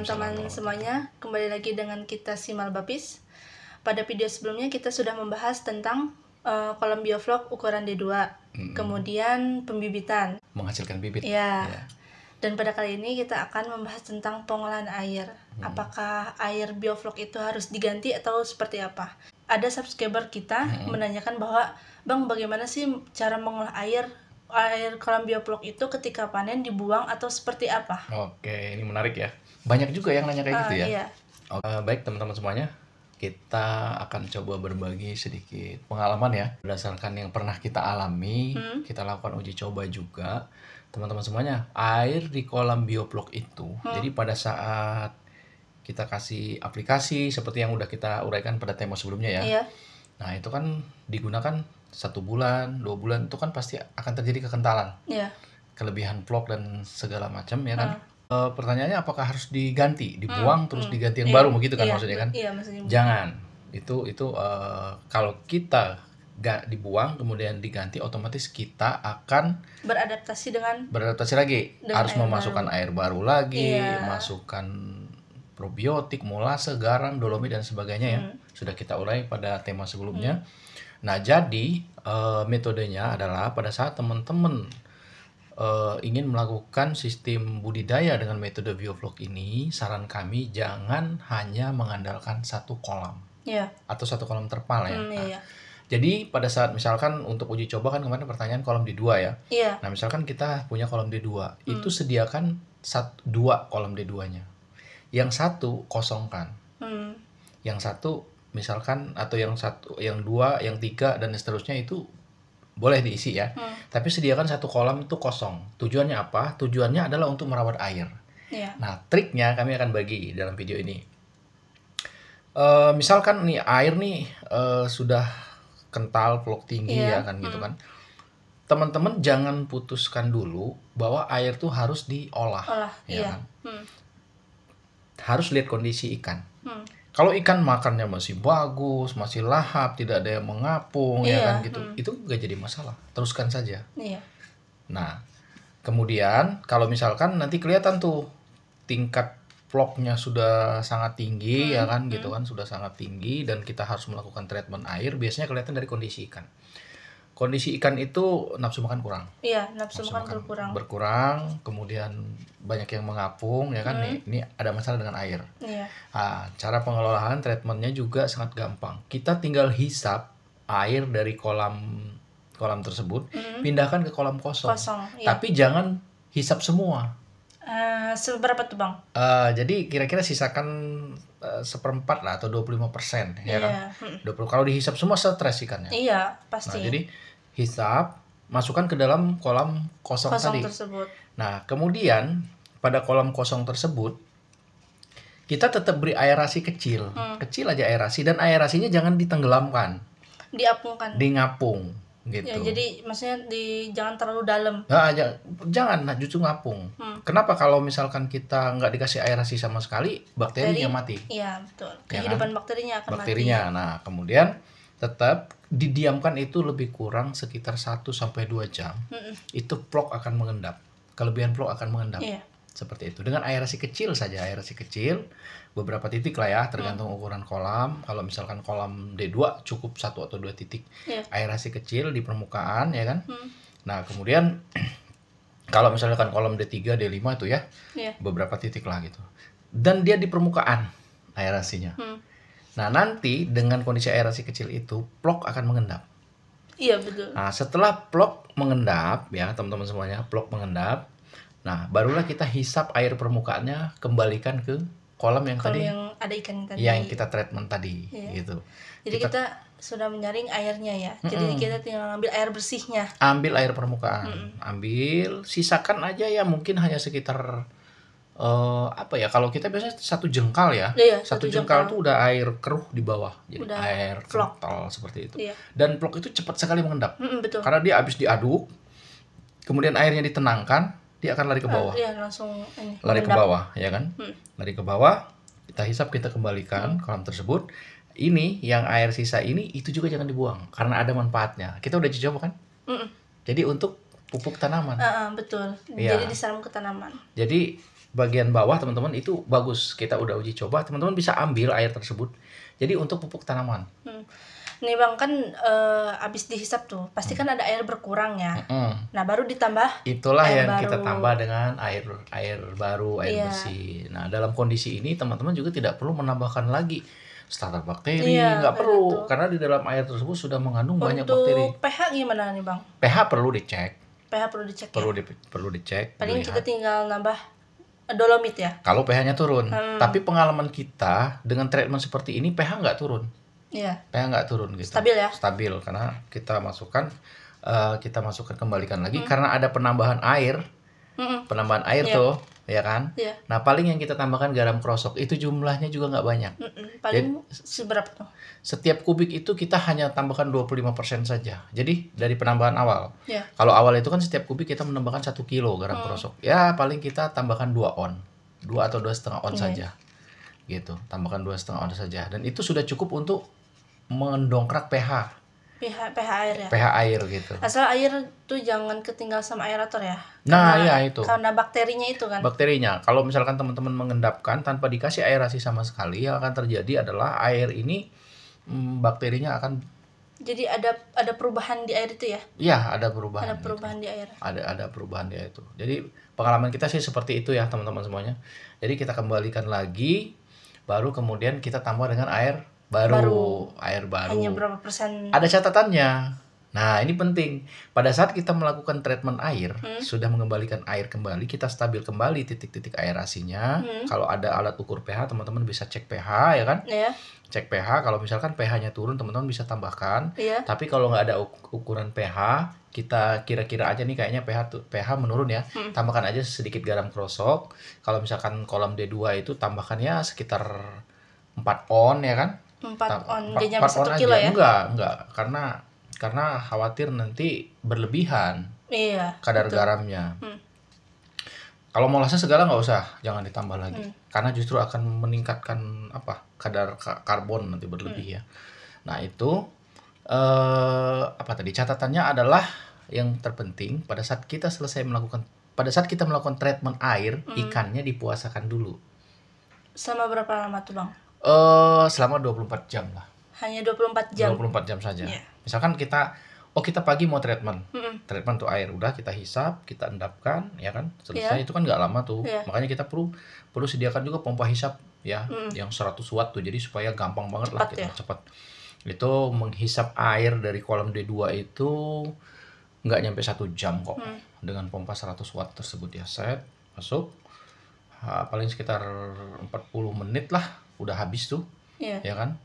teman-teman semuanya, kembali lagi dengan kita Simal Bapis. Pada video sebelumnya kita sudah membahas tentang uh, eh, kolom bioflok ukuran D2, hmm. kemudian pembibitan. Menghasilkan bibit. Ya. ya. Dan pada kali ini kita akan membahas tentang pengolahan air. Hmm. Apakah air bioflok itu harus diganti atau seperti apa? Ada subscriber kita hmm. menanyakan bahwa, Bang bagaimana sih cara mengolah air air kolam bioblok itu ketika panen dibuang atau seperti apa? Oke, ini menarik ya. Banyak juga yang nanya kayak uh, gitu ah, ya. Iya. Uh, baik teman-teman semuanya, kita akan coba berbagi sedikit pengalaman ya berdasarkan yang pernah kita alami. Hmm. Kita lakukan uji coba juga, teman-teman semuanya. Air di kolam bioplok itu, hmm. jadi pada saat kita kasih aplikasi seperti yang udah kita uraikan pada tema sebelumnya ya. Iya. Nah itu kan digunakan satu bulan, dua bulan itu kan pasti akan terjadi kekentalan. Iya. Kelebihan vlog dan segala macam ya kan. Hmm Eh, pertanyaannya apakah harus diganti, dibuang dibuang hmm, terus hmm. diganti yang iya, baru begitu kan iya, maksudnya kan? iya maksudnya Jangan, itu itu, eh, kalau kita gak dibuang kemudian diganti otomatis kita akan Beradaptasi dengan beradaptasi lagi. dengan Harus air memasukkan baru. air baru lagi, Iya. masukkan probiotik, molase, garam, dolomit dan sebagainya ya, hmm. sudah kita urai pada tema sebelumnya. Hmm. Nah jadi, eh, metodenya adalah pada saat teman-teman uh, ingin melakukan sistem budidaya dengan metode bioflok ini, saran kami jangan hanya mengandalkan satu kolam yeah. atau satu kolam terpal ya. Mm, iya. jadi pada saat misalkan untuk uji coba kan kemarin pertanyaan kolam di dua ya. Iya. Nah, misalkan kita punya kolam di dua mm. itu sediakan satu dua kolam di duanya Yang satu kosongkan. Mm. Yang satu misalkan atau yang satu, yang dua, yang tiga dan seterusnya itu boleh diisi ya. Hmm. Tapi sediakan satu kolam itu kosong. Tujuannya apa? Tujuannya adalah untuk merawat air. Ya. Nah, triknya kami akan bagi dalam video ini. Uh, misalkan nih air nih uh, sudah kental, vlog tinggi ya, ya kan gitu hmm. gitu kan. Teman-teman jangan putuskan dulu bahwa air tuh harus diolah, Olah, ya iya. kan. Hmm. Harus lihat kondisi ikan. Hmm kalau ikan makannya masih bagus, masih lahap, tidak ada yang mengapung, ya iya, ya kan gitu, hmm. itu gak jadi masalah. Teruskan saja. Iya. Nah, kemudian kalau misalkan nanti kelihatan tuh tingkat vlognya sudah sangat tinggi, hmm, ya kan gitu hmm. gitu kan, sudah sangat tinggi dan kita harus melakukan treatment air, biasanya kelihatan dari kondisi ikan kondisi ikan itu nafsu makan kurang. Iya, nafsu, makan, makan berkurang. Berkurang, kemudian banyak yang mengapung, ya kan? Hmm. Nih, ini ada masalah dengan air. Iya. Nah, cara pengelolaan treatmentnya juga sangat gampang. Kita tinggal hisap air dari kolam kolam tersebut, hmm. pindahkan ke kolam kosong. Kosong. Iya. Tapi jangan hisap semua. Uh, seberapa tuh bang? Uh, jadi kira-kira sisakan Uh, seperempat lah atau 25 persen ya kan? iya. kan hmm. 20 kalau dihisap semua stres ikannya iya nah, pasti nah, jadi hisap, masukkan ke dalam kolam kosong, kosong tadi. Tersebut. Nah, kemudian pada kolam kosong tersebut kita tetap beri aerasi kecil, hmm. kecil aja aerasi dan aerasinya jangan ditenggelamkan. Diapungkan. Dingapung gitu. Ya, jadi maksudnya di jangan terlalu dalam. Nah, aja, jangan nah justru ngapung. Hmm. Kenapa kalau misalkan kita nggak dikasih aerasi sama sekali, bakterinya Bakteri, mati. Iya, betul. Ya, kan? Kehidupan kan? bakterinya akan bakterinya. mati. Bakterinya. Nah, kemudian tetap didiamkan itu lebih kurang sekitar 1 sampai 2 jam. Mm -mm. Itu plok akan mengendap. Kelebihan plok akan mengendap. Yeah. Seperti itu. Dengan aerasi kecil saja, aerasi kecil beberapa titik lah ya, tergantung mm. ukuran kolam. Kalau misalkan kolam D2 cukup satu atau dua titik. Yeah. Aerasi kecil di permukaan ya kan. Mm. Nah, kemudian kalau misalkan kolam D3, D5 itu ya, yeah. beberapa titik lah gitu. Dan dia di permukaan aerasinya. Mm Nah, nanti dengan kondisi aerasi kecil itu, plok akan mengendap. Iya, betul. Nah, setelah plok mengendap ya, teman-teman semuanya, plok mengendap. Nah, barulah kita hisap air permukaannya kembalikan ke kolam yang kolam tadi. yang ada ikan tadi. Yang kita treatment tadi, iya. gitu. Jadi kita, kita sudah menyaring airnya ya. Mm -mm. Jadi kita tinggal ambil air bersihnya. Ambil air permukaan, mm -mm. ambil sisakan aja ya mungkin hanya sekitar uh, apa ya kalau kita biasanya satu jengkal ya iya, satu, satu jengkal, jengkal tuh udah air keruh di bawah jadi udah air kental seperti itu iya. dan vlog itu cepat sekali mengendap mm -mm, betul. karena dia habis diaduk kemudian airnya ditenangkan dia akan lari ke ah, bawah uh, iya, langsung ini, lari mengendap. ke bawah ya kan mm. lari ke bawah kita hisap kita kembalikan mm. kolam tersebut ini yang air sisa ini itu juga jangan dibuang karena ada manfaatnya kita udah coba kan mm -mm. jadi untuk pupuk tanaman uh, uh, betul ya. jadi disaram ke tanaman jadi bagian bawah teman-teman itu bagus kita udah uji coba teman-teman bisa ambil air tersebut jadi untuk pupuk tanaman hmm. nih bang kan e, abis dihisap tuh pasti kan ada air berkurang ya hmm. nah baru ditambah itulah air yang baru. kita tambah dengan air air baru air yeah. bersih nah dalam kondisi ini teman-teman juga tidak perlu menambahkan lagi starter bakteri iya, nggak iya, perlu itu. karena di dalam air tersebut sudah mengandung Untuk banyak bakteri. pH gimana nih bang? pH perlu dicek. pH perlu dicek. Perlu ya? di, perlu dicek. Paling kita tinggal nambah dolomit ya kalau ph-nya turun hmm. tapi pengalaman kita dengan treatment seperti ini ph nggak turun Iya. Yeah. ph nggak turun gitu stabil ya stabil karena kita masukkan uh, kita masukkan kembalikan lagi hmm. karena ada penambahan air hmm. penambahan air yeah. tuh ya kan? Yeah. Nah paling yang kita tambahkan garam krosok itu jumlahnya juga nggak banyak. Mm -mm, paling Jadi, seberapa tuh? Setiap kubik itu kita hanya tambahkan 25% saja. Jadi dari penambahan awal. Yeah. Kalau awal itu kan setiap kubik kita menambahkan satu kilo garam mm. Oh. krosok. Ya paling kita tambahkan dua on, dua atau dua setengah on yeah. saja, gitu. Tambahkan dua setengah on saja. Dan itu sudah cukup untuk mendongkrak pH pH pH air ya. pH air gitu. Asal air tuh jangan ketinggal sama aerator ya. Nah, karena, iya itu. Karena bakterinya itu kan. Bakterinya. Kalau misalkan teman-teman mengendapkan tanpa dikasih aerasi sama sekali, yang akan terjadi adalah air ini mm, bakterinya akan Jadi ada ada perubahan di air itu ya? Iya, ada perubahan. Ada gitu. perubahan gitu. di air. Ada ada perubahan di air itu. Jadi pengalaman kita sih seperti itu ya, teman-teman semuanya. Jadi kita kembalikan lagi baru kemudian kita tambah dengan air baru, baru air baru hanya berapa persen ada catatannya nah ini penting pada saat kita melakukan treatment air hmm? sudah mengembalikan air kembali kita stabil kembali titik-titik aerasinya hmm? kalau ada alat ukur pH teman-teman bisa cek pH ya kan yeah. cek pH kalau misalkan pH-nya turun teman-teman bisa tambahkan yeah. tapi kalau nggak ada ukuran pH kita kira-kira aja nih kayaknya pH pH menurun ya. Hmm. Tambahkan aja sedikit garam krosok. Kalau misalkan kolam D2 itu tambahkan ya sekitar 4 on ya kan empat on empat satu kilo aja. ya enggak enggak karena karena khawatir nanti berlebihan iya kadar betul. garamnya hmm. kalau molasnya segala nggak usah jangan ditambah lagi hmm. karena justru akan meningkatkan apa kadar karbon nanti berlebih hmm. ya nah itu eh, apa tadi catatannya adalah yang terpenting pada saat kita selesai melakukan pada saat kita melakukan treatment air hmm. ikannya dipuasakan dulu sama berapa lama tuh bang uh, selama 24 jam lah. Hanya 24 jam. 24 jam saja. Yeah. Misalkan kita oh kita pagi mau treatment. Mm -mm. Treatment tuh air udah kita hisap, kita endapkan ya kan. Selesai yeah. itu kan nggak lama tuh. Yeah. Makanya kita perlu perlu sediakan juga pompa hisap ya mm. yang 100 watt tuh jadi supaya gampang banget cepat lah kita ya? cepat. Itu menghisap air dari kolam D2 itu nggak nyampe satu jam kok mm. dengan pompa 100 watt tersebut ya set masuk ha, paling sekitar 40 menit lah udah habis tuh yeah. ya kan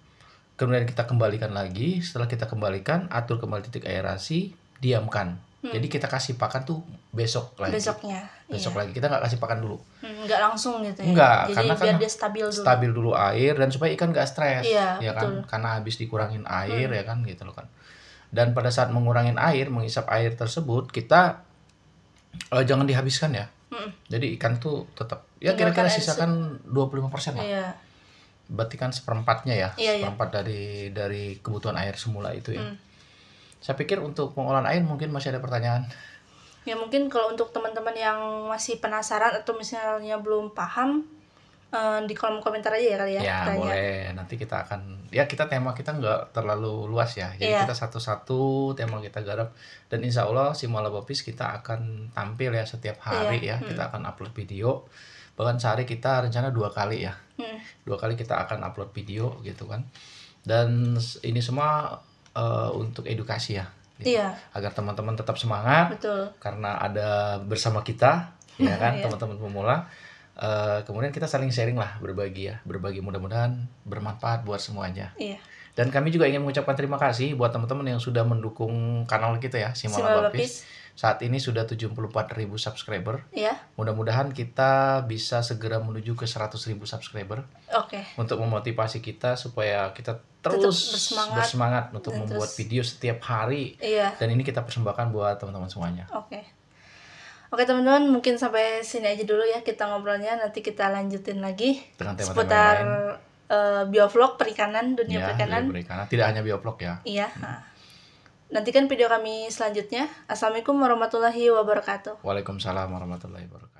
kemudian kita kembalikan lagi setelah kita kembalikan atur kembali titik aerasi diamkan hmm. jadi kita kasih pakan tuh besok lagi besoknya besok yeah. lagi kita nggak kasih pakan dulu hmm, nggak langsung gitu ya nggak jadi karena biar kan dia stabil dulu stabil dulu air dan supaya ikan nggak stres yeah, ya kan? betul. kan karena habis dikurangin air hmm. ya kan gitu loh kan dan pada saat mengurangin air menghisap air tersebut kita eh, jangan dihabiskan ya -mm. jadi ikan tuh tetap ya kira-kira sisakan 25% lah iya berarti kan seperempatnya ya iya, iya. seperempat iya. dari dari kebutuhan air semula itu ya hmm. saya pikir untuk pengolahan air mungkin masih ada pertanyaan ya mungkin kalau untuk teman-teman yang masih penasaran atau misalnya belum paham eh, di kolom komentar aja ya kali ya ya tanya. boleh nanti kita akan ya kita tema kita nggak terlalu luas ya jadi iya. kita satu-satu tema kita garap dan insya Allah si Malabapis kita akan tampil ya setiap hari iya. ya hmm. kita akan upload video bahkan sehari kita rencana dua kali ya Hmm. dua kali kita akan upload video gitu kan dan ini semua uh, untuk edukasi ya gitu. iya. agar teman-teman tetap semangat Betul. karena ada bersama kita ya kan iya. teman-teman pemula uh, kemudian kita saling sharing lah berbagi ya berbagi mudah-mudahan bermanfaat buat semuanya iya. Dan kami juga ingin mengucapkan terima kasih buat teman-teman yang sudah mendukung kanal kita ya, Simona Bapis. Saat ini sudah ribu subscriber. Iya. Mudah-mudahan kita bisa segera menuju ke ribu subscriber. Oke. Okay. Untuk memotivasi kita supaya kita terus bersemangat, bersemangat untuk membuat video setiap hari. Iya. Dan ini kita persembahkan buat teman-teman semuanya. Oke. Okay. Oke teman-teman, mungkin sampai sini aja dulu ya kita ngobrolnya. Nanti kita lanjutin lagi Dengan tema -tema seputar Eh, biovlog perikanan dunia ya, perikanan. perikanan. Tidak hanya biovlog ya. Iya. Hmm. Nantikan video kami selanjutnya. Assalamualaikum warahmatullahi wabarakatuh. Waalaikumsalam warahmatullahi wabarakatuh.